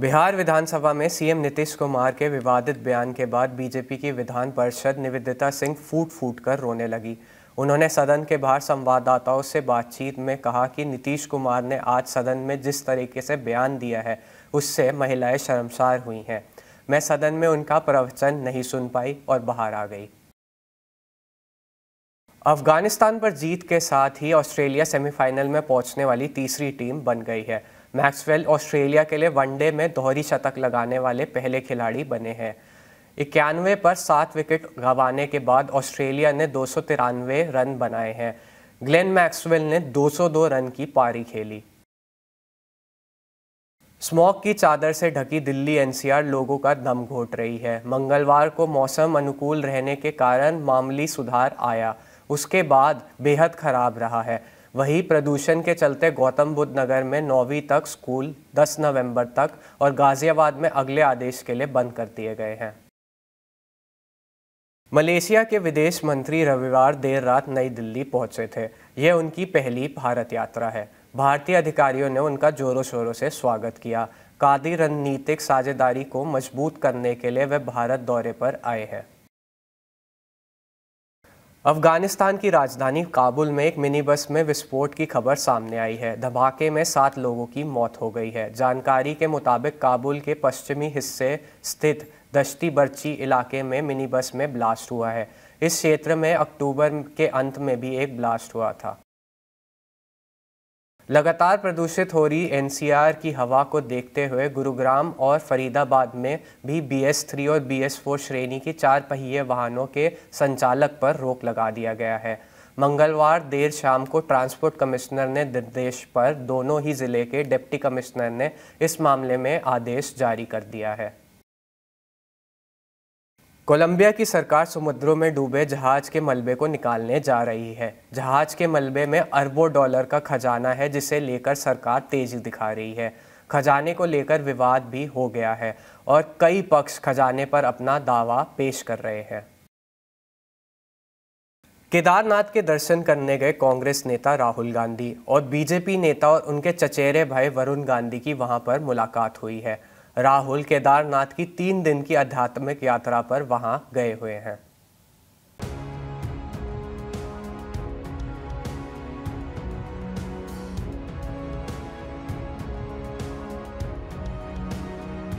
बिहार विधानसभा में सीएम नीतीश कुमार के विवादित बयान के बाद बीजेपी की विधान परिषद निवेदिता सिंह फूट फूट कर रोने लगी उन्होंने सदन के बाहर संवाददाताओं से बातचीत में कहा कि नीतीश कुमार ने आज सदन में जिस तरीके से बयान दिया है उससे महिलाएं शर्मसार हुई हैं मैं सदन में उनका प्रवचन नहीं सुन पाई और बाहर आ गई अफगानिस्तान पर जीत के साथ ही ऑस्ट्रेलिया सेमीफाइनल में पहुंचने वाली तीसरी टीम बन गई है मैक्सवेल ऑस्ट्रेलिया के लिए वनडे में दोहरी शतक लगाने वाले पहले खिलाड़ी बने हैं इक्यानवे पर सात विकेट गंवाने के बाद ऑस्ट्रेलिया ने दो रन बनाए हैं ग्लेन मैक्सवेल ने 202 रन की पारी खेली स्मॉक की चादर से ढकी दिल्ली एनसीआर लोगों का दम घोट रही है मंगलवार को मौसम अनुकूल रहने के कारण मामली सुधार आया उसके बाद बेहद खराब रहा है वहीं प्रदूषण के चलते गौतम बुद्ध नगर में नौवीं तक स्कूल 10 नवंबर तक और गाज़ियाबाद में अगले आदेश के लिए बंद कर दिए गए हैं मलेशिया के विदेश मंत्री रविवार देर रात नई दिल्ली पहुंचे थे यह उनकी पहली भारत यात्रा है भारतीय अधिकारियों ने उनका जोरों शोरों से स्वागत किया कादी रणनीतिक साझेदारी को मजबूत करने के लिए वे भारत दौरे पर आए हैं अफगानिस्तान की राजधानी काबुल में एक मिनी बस में विस्फोट की खबर सामने आई है धमाके में सात लोगों की मौत हो गई है जानकारी के मुताबिक काबुल के पश्चिमी हिस्से स्थित दश्ती बर्ची इलाके में मिनी बस में ब्लास्ट हुआ है इस क्षेत्र में अक्टूबर के अंत में भी एक ब्लास्ट हुआ था लगातार प्रदूषित हो रही एनसीआर की हवा को देखते हुए गुरुग्राम और फरीदाबाद में भी बी एस थ्री और बी एस फोर श्रेणी के चार पहिए वाहनों के संचालक पर रोक लगा दिया गया है मंगलवार देर शाम को ट्रांसपोर्ट कमिश्नर ने निर्देश पर दोनों ही ज़िले के डिप्टी कमिश्नर ने इस मामले में आदेश जारी कर दिया है कोलंबिया की सरकार समुद्रों में डूबे जहाज के मलबे को निकालने जा रही है जहाज के मलबे में अरबों डॉलर का खजाना है जिसे लेकर सरकार तेजी दिखा रही है खजाने को लेकर विवाद भी हो गया है और कई पक्ष खजाने पर अपना दावा पेश कर रहे हैं केदारनाथ के दर्शन करने गए कांग्रेस नेता राहुल गांधी और बीजेपी नेता और उनके चचेरे भाई वरुण गांधी की वहां पर मुलाकात हुई है राहुल केदारनाथ की तीन दिन की आध्यात्मिक यात्रा पर वहां गए हुए हैं